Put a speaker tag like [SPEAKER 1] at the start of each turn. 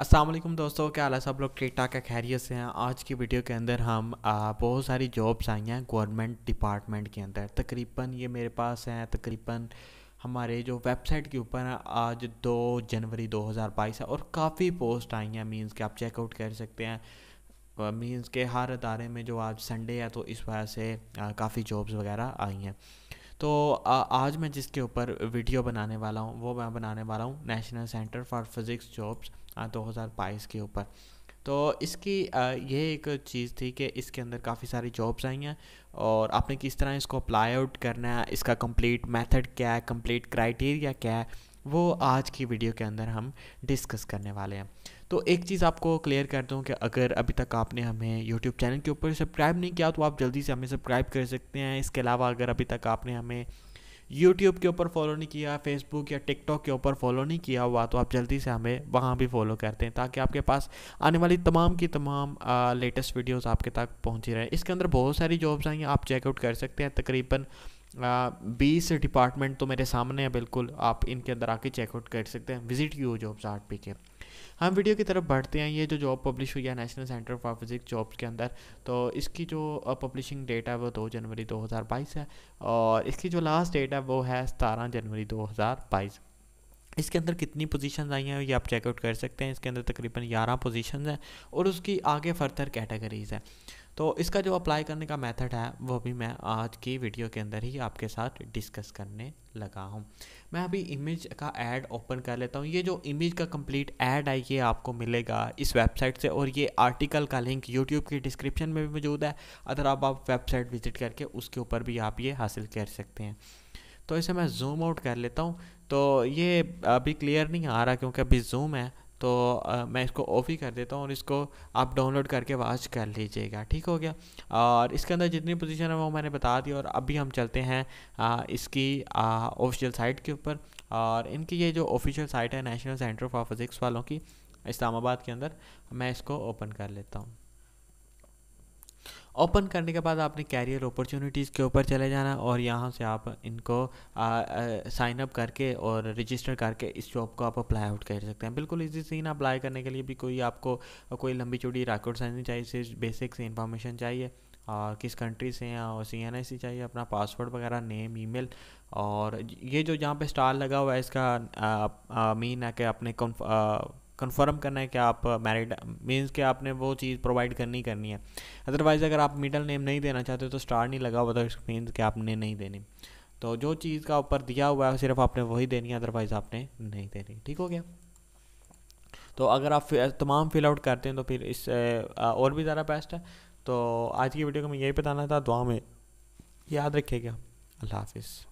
[SPEAKER 1] असलम दोस्तों क्या हाल है सब लोग ठीक ठाक है खैरियत से हैं आज की वीडियो के अंदर हम बहुत सारी जॉब्स आई हैं गवर्नमेंट डिपार्टमेंट के अंदर तकरीबन ये मेरे पास हैं तकरीबन हमारे जो वेबसाइट के ऊपर आज 2 जनवरी 2022 है और काफ़ी पोस्ट आई हैं मींस के आप चेकआउट कर सकते हैं मींस के हर अदारे में जो आज संडे है तो इस वजह से काफ़ी जॉब्स वगैरह आई हैं तो आज मैं जिसके ऊपर वीडियो बनाने वाला हूँ वो मैं बनाने वाला हूँ national centre for physics jobs दो हज़ार बाईस के ऊपर तो इसकी ये एक चीज़ थी कि इसके अंदर काफ़ी सारी जॉब्स आई हैं और आपने किस तरह इसको अप्लाई आउट करना है इसका कंप्लीट मेथड क्या है कंप्लीट क्राइटेरिया क्या है वो आज की वीडियो के अंदर हम डिस्कस करने वाले हैं तो एक चीज़ आपको क्लियर कर दूँ कि अगर अभी तक आपने हमें यूट्यूब चैनल के ऊपर सब्सक्राइब नहीं किया तो आप जल्दी से हमें सब्सक्राइब कर सकते हैं इसके अलावा अगर अभी तक आपने हमें यूट्यूब के ऊपर फॉलो नहीं किया फेसबुक या टिकटॉक के ऊपर फॉलो नहीं किया हुआ तो आप जल्दी से हमें वहाँ भी फॉलो करते हैं ताकि आपके पास आने वाली तमाम की तमाम लेटेस्ट वीडियोस आपके तक पहुँची रहे इसके अंदर बहुत सारी जॉब्स आई हैं आप चेकआउट कर सकते हैं तकरीबन बीस डिपार्टमेंट तो मेरे सामने है बिल्कुल आप इनके अंदर आके चेकआउट कर सकते हैं विजिट की हो जॉब्स आर्ट पी के हम वीडियो की तरफ बढ़ते हैं ये जो जॉब पब्लिश हुई है national centre for physics jobs के अंदर तो इसकी जो पब्लिशिंग डेट है वो दो जनवरी 2022 है और इसकी जो लास्ट डेट है वो है सतारह जनवरी 2022 इसके अंदर कितनी पोजीशन आई हैं ये आप चेकआउट कर सकते हैं इसके अंदर तकरीबन ग्यारह पोजीशन हैं और उसकी आगे फर्दर कैटेगरीज़ हैं तो इसका जो अप्लाई करने का मेथड है वो भी मैं आज की वीडियो के अंदर ही आपके साथ डिस्कस करने लगा हूँ मैं अभी इमेज का ऐड ओपन कर लेता हूँ ये जो इमेज का कंप्लीट ऐड है ये आपको मिलेगा इस वेबसाइट से और ये आर्टिकल का लिंक यूट्यूब की डिस्क्रिप्शन में भी मौजूद है अगर आप, आप वेबसाइट विज़िट करके उसके ऊपर भी आप ये हासिल कर सकते हैं तो इसे मैं जूम आउट कर लेता हूँ तो ये अभी क्लियर नहीं आ रहा क्योंकि अभी जूम है तो आ, मैं इसको ऑफ ही कर देता हूँ और इसको आप डाउनलोड करके वॉच कर लीजिएगा ठीक हो गया और इसके अंदर जितनी पोजीशन है वो मैंने बता दी और अभी हम चलते हैं आ, इसकी ऑफिशियल साइट के ऊपर और इनकी ये जो ऑफिशियल साइट है नेशनल सेंटर फॉर फिज़िक्स वालों की इस्लामाबाद के अंदर मैं इसको ओपन कर लेता हूँ ओपन करने के बाद आपने कैरियर अपॉर्चुनिटीज़ के ऊपर चले जाना और यहाँ से आप इनको साइन अप करके और रजिस्टर करके इस जॉब को आप अप्लाई आउट कर सकते हैं बिल्कुल इजी सीन अप्लाई करने के लिए भी कोई आपको कोई लंबी चौड़ी रॉकेट साइंस नहीं चाहिए सिर्फ बेसिक से इन्फॉर्मेशन चाहिए आ, किस कंट्री से हैं और सी एन आई सी चाहिए अपना पासवर्ड वगैरह नेम ईमेल और ये जो जहाँ पे स्टार लगा हुआ है इसका मीन है कि अपने कंफर्म करना है कि आप मैरिड uh, मीन्स कि आपने वो चीज़ प्रोवाइड करनी करनी है अदरवाइज़ अगर आप मिडल नेम नहीं देना चाहते तो स्टार नहीं लगा हुआ तो मीन्स कि आपने नहीं देनी तो जो चीज़ का ऊपर दिया हुआ है सिर्फ आपने वही देनी है अदरवाइज़ आपने नहीं देनी ठीक हो गया तो अगर आप तमाम फिल आउट करते हैं तो फिर इस uh, uh, और भी ज़्यादा बेस्ट है तो आज की वीडियो को मैं यही बताना था दुआ में याद रखिएगा अल्लाह हाफिज़